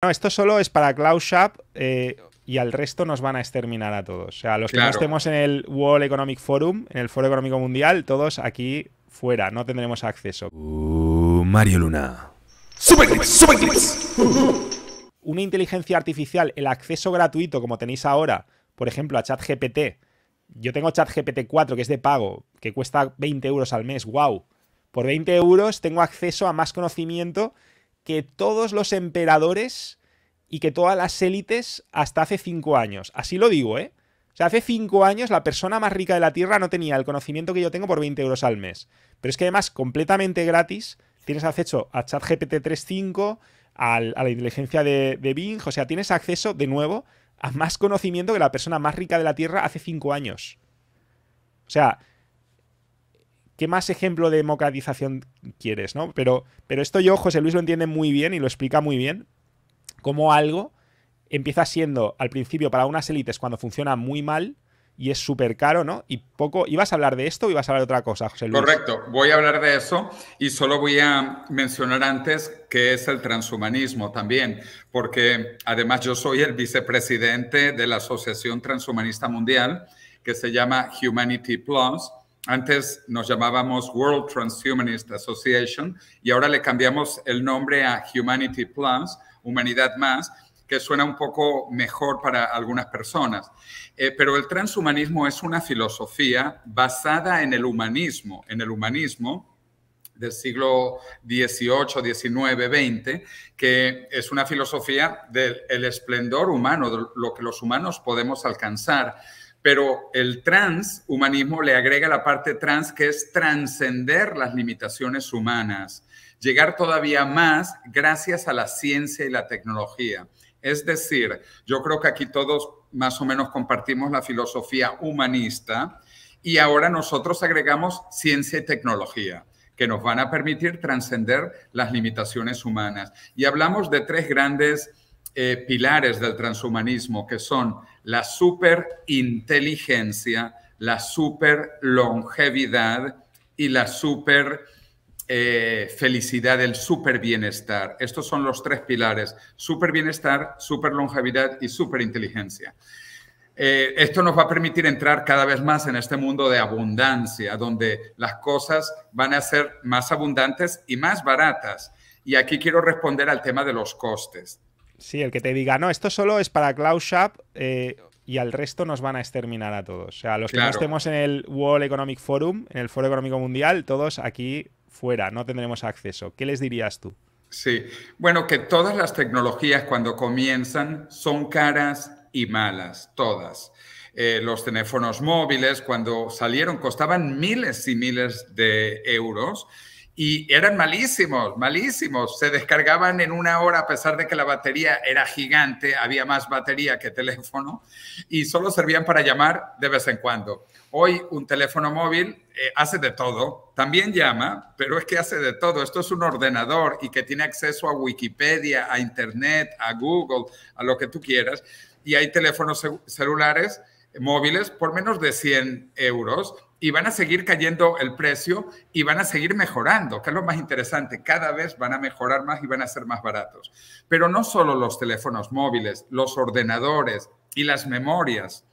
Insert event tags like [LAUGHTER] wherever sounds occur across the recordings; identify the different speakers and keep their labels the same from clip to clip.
Speaker 1: No, esto solo es para Cloud eh, y al resto nos van a exterminar a todos. O sea, los que no estemos en el World Economic Forum, en el Foro Económico Mundial, todos aquí fuera, no tendremos acceso. Uh, Mario Luna. ¡Super, super, [LAUGHS] Una inteligencia artificial, el acceso gratuito como tenéis ahora, por ejemplo, a ChatGPT. Yo tengo ChatGPT 4, que es de pago, que cuesta 20 euros al mes, wow. Por 20 euros tengo acceso a más conocimiento que todos los emperadores y que todas las élites hasta hace cinco años. Así lo digo, ¿eh? O sea, hace cinco años la persona más rica de la Tierra no tenía el conocimiento que yo tengo por 20 euros al mes. Pero es que además, completamente gratis, tienes acceso a ChatGPT 3.5, a la inteligencia de, de Bing, o sea, tienes acceso de nuevo a más conocimiento que la persona más rica de la Tierra hace cinco años. O sea, ¿qué más ejemplo de democratización quieres, no? Pero, pero esto yo, José Luis lo entiende muy bien y lo explica muy bien, como algo empieza siendo al principio para unas élites cuando funciona muy mal y es súper caro, ¿no? Y poco, ¿ibas a hablar de esto o ibas a hablar de otra cosa, José Luis?
Speaker 2: Correcto, voy a hablar de eso y solo voy a mencionar antes que es el transhumanismo también, porque además yo soy el vicepresidente de la Asociación Transhumanista Mundial que se llama Humanity Plus antes nos llamábamos World Transhumanist Association y ahora le cambiamos el nombre a Humanity Plus, Humanidad Más, que suena un poco mejor para algunas personas. Eh, pero el transhumanismo es una filosofía basada en el humanismo, en el humanismo del siglo XVIII, XIX, XX, que es una filosofía del el esplendor humano, de lo que los humanos podemos alcanzar pero el transhumanismo le agrega la parte trans que es trascender las limitaciones humanas, llegar todavía más gracias a la ciencia y la tecnología. Es decir, yo creo que aquí todos más o menos compartimos la filosofía humanista y ahora nosotros agregamos ciencia y tecnología que nos van a permitir trascender las limitaciones humanas. Y hablamos de tres grandes eh, pilares del transhumanismo, que son la superinteligencia, la super longevidad y la super eh, felicidad, el super bienestar. Estos son los tres pilares, super bienestar, super longevidad y super inteligencia. Eh, esto nos va a permitir entrar cada vez más en este mundo de abundancia, donde las cosas van a ser más abundantes y más baratas. Y aquí quiero responder al tema de los costes.
Speaker 1: Sí, el que te diga, no, esto solo es para Cloud Shop eh, y al resto nos van a exterminar a todos. O sea, los que no estemos en el World Economic Forum, en el Foro Económico Mundial, todos aquí
Speaker 2: fuera, no tendremos acceso. ¿Qué les dirías tú? Sí, bueno, que todas las tecnologías cuando comienzan son caras y malas, todas. Eh, los teléfonos móviles cuando salieron costaban miles y miles de euros y eran malísimos, malísimos. Se descargaban en una hora a pesar de que la batería era gigante, había más batería que teléfono y solo servían para llamar de vez en cuando. Hoy un teléfono móvil eh, hace de todo, también llama, pero es que hace de todo. Esto es un ordenador y que tiene acceso a Wikipedia, a Internet, a Google, a lo que tú quieras. Y hay teléfonos celulares móviles por menos de 100 euros y van a seguir cayendo el precio y van a seguir mejorando, que es lo más interesante, cada vez van a mejorar más y van a ser más baratos. Pero no solo los teléfonos móviles, los ordenadores y las memorias.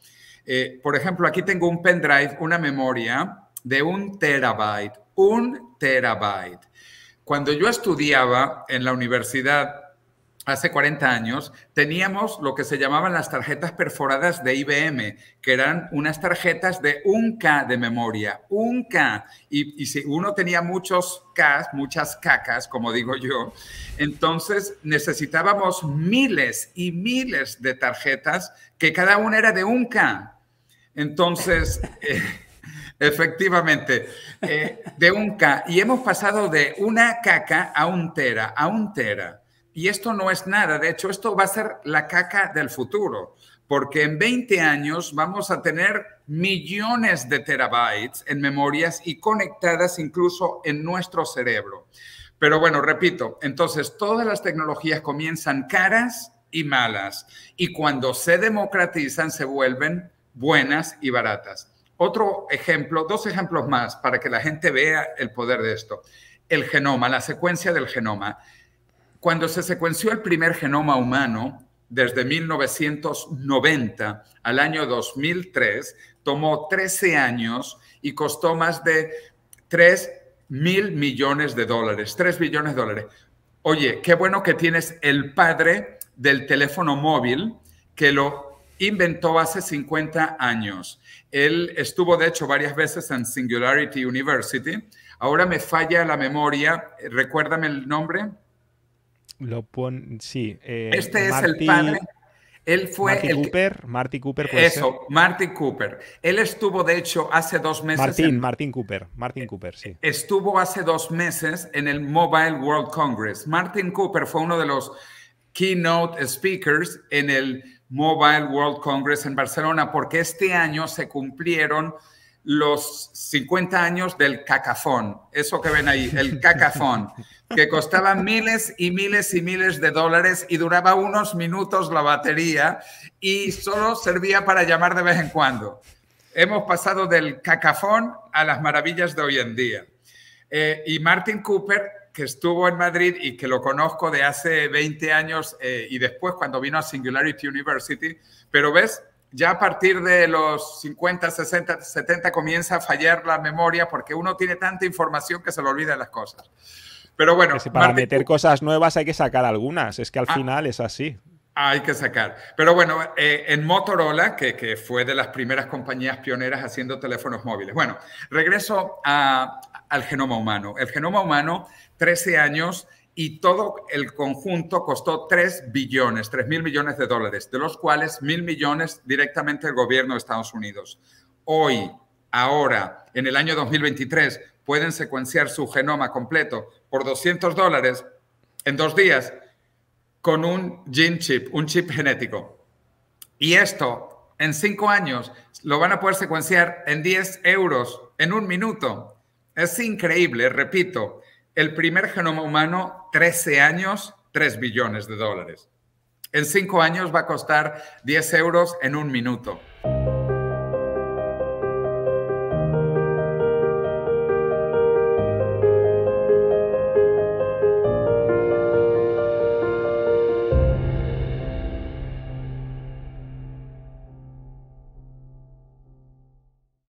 Speaker 2: Eh, por ejemplo, aquí tengo un pendrive, una memoria de un terabyte, un terabyte. Cuando yo estudiaba en la universidad hace 40 años, teníamos lo que se llamaban las tarjetas perforadas de IBM, que eran unas tarjetas de un K de memoria, un K. Y, si uno tenía muchos K, muchas cacas, como digo yo, entonces necesitábamos miles y miles de tarjetas que cada una era de un K. Entonces... [LAUGHS] Eh, efectivamente, eh, de un K. Y hemos pasado de una caca a un tera, a un tera. Y esto no es nada, de hecho, esto va a ser la caca del futuro, porque en 20 años vamos a tener millones de terabytes en memorias y conectadas incluso en nuestro cerebro. Pero bueno, repito, entonces todas las tecnologías comienzan caras y malas, y cuando se democratizan se vuelven buenas y baratas. Otro ejemplo, dos ejemplos más para que la gente vea el poder de esto. El genoma, la secuencia del genoma. Cuando se secuenció el primer genoma humano, desde 1990 al año 2003, tomó 13 años y costó más de 3 mil millones de dólares, 3 billones de dólares. Oye, qué bueno que tienes el padre del teléfono móvil que lo inventó hace 50 años. Él estuvo, de hecho, varias veces en Singularity University. Ahora me falla la memoria. Recuérdame el nombre.
Speaker 1: Lo Sí. Eh, este es el padre.
Speaker 2: Él fue Cooper,
Speaker 1: Marty Cooper. Eso,
Speaker 2: Martin Cooper. Él estuvo, de hecho, hace dos meses. Martín,
Speaker 1: Martín Cooper, Martin eh, Cooper, sí.
Speaker 2: Estuvo hace dos meses en el Mobile World Congress. Martin Cooper fue uno de los keynote speakers en el Mobile World Congress en Barcelona, porque este año se cumplieron los 50 años del cacafón, eso que ven ahí, el cacafón, que costaba miles y miles y miles de dólares y duraba unos minutos la batería y solo servía para llamar de vez en cuando. Hemos pasado del cacafón a las maravillas de hoy en día. Eh, y Martin Cooper, que estuvo en Madrid y que lo conozco de hace 20 años eh, y después cuando vino a Singularity University, pero ves, ya a partir de los 50, 60, 70 comienza a fallar la memoria porque uno tiene tanta información que se le olvidan las cosas. Pero bueno. para
Speaker 1: meter cosas nuevas hay que sacar algunas, es que al ah. final es así.
Speaker 2: Hay que sacar. Pero bueno, eh, en Motorola, que, fue de las primeras compañías pioneras haciendo teléfonos móviles. Bueno, regreso al genoma humano. El genoma humano, 13 años y todo el conjunto costó 3 billones, 3 mil millones de dólares, de los cuales mil millones directamente el gobierno de Estados Unidos. Hoy, ahora, en el año 2023, pueden secuenciar su genoma completo por 200 dólares en dos días con un gene chip, un chip genético. Y esto, en cinco años, lo van a poder secuenciar en 10 euros, en un minuto. Es increíble, repito el primer genoma humano, 13 años, 3 billones de dólares. En 5 años va a costar 10 euros en un minuto.